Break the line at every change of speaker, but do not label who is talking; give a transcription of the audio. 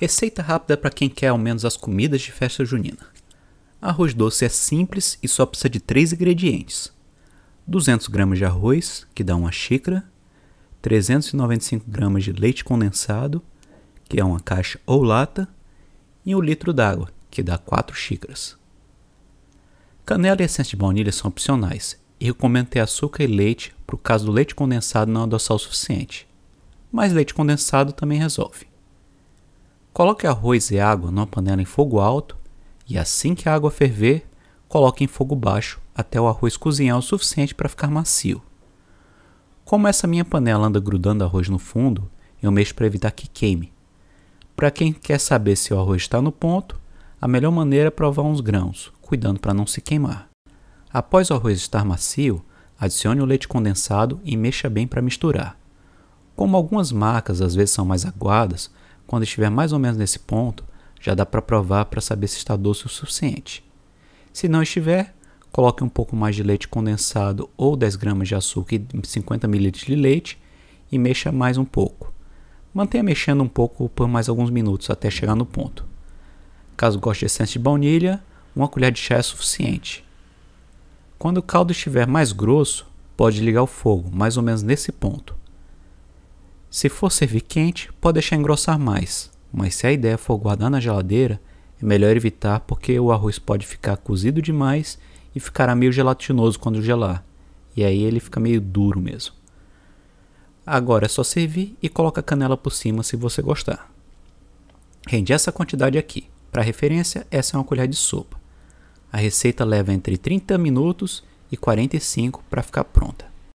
Receita rápida para quem quer ao menos as comidas de festa junina. Arroz doce é simples e só precisa de 3 ingredientes: 200 gramas de arroz, que dá uma xícara, 395 gramas de leite condensado, que é uma caixa ou lata, e 1 um litro d'água, que dá 4 xícaras. Canela e essência de baunilha são opcionais e recomendo ter açúcar e leite para o caso do leite condensado não adoçar o suficiente, mas leite condensado também resolve. Coloque arroz e água numa panela em fogo alto e assim que a água ferver, coloque em fogo baixo até o arroz cozinhar o suficiente para ficar macio. Como essa minha panela anda grudando arroz no fundo, eu mexo para evitar que queime. Para quem quer saber se o arroz está no ponto, a melhor maneira é provar uns grãos, cuidando para não se queimar. Após o arroz estar macio, adicione o leite condensado e mexa bem para misturar. Como algumas marcas às vezes são mais aguadas, quando estiver mais ou menos nesse ponto, já dá para provar para saber se está doce o suficiente. Se não estiver, coloque um pouco mais de leite condensado ou 10 gramas de açúcar e 50 ml de leite e mexa mais um pouco. Mantenha mexendo um pouco por mais alguns minutos até chegar no ponto. Caso goste de essência de baunilha, uma colher de chá é suficiente. Quando o caldo estiver mais grosso, pode ligar o fogo, mais ou menos nesse ponto. Se for servir quente, pode deixar engrossar mais, mas se a ideia for guardar na geladeira, é melhor evitar porque o arroz pode ficar cozido demais e ficará meio gelatinoso quando gelar, e aí ele fica meio duro mesmo. Agora é só servir e coloca a canela por cima se você gostar. Rende essa quantidade aqui. Para referência, essa é uma colher de sopa. A receita leva entre 30 minutos e 45 para ficar pronta.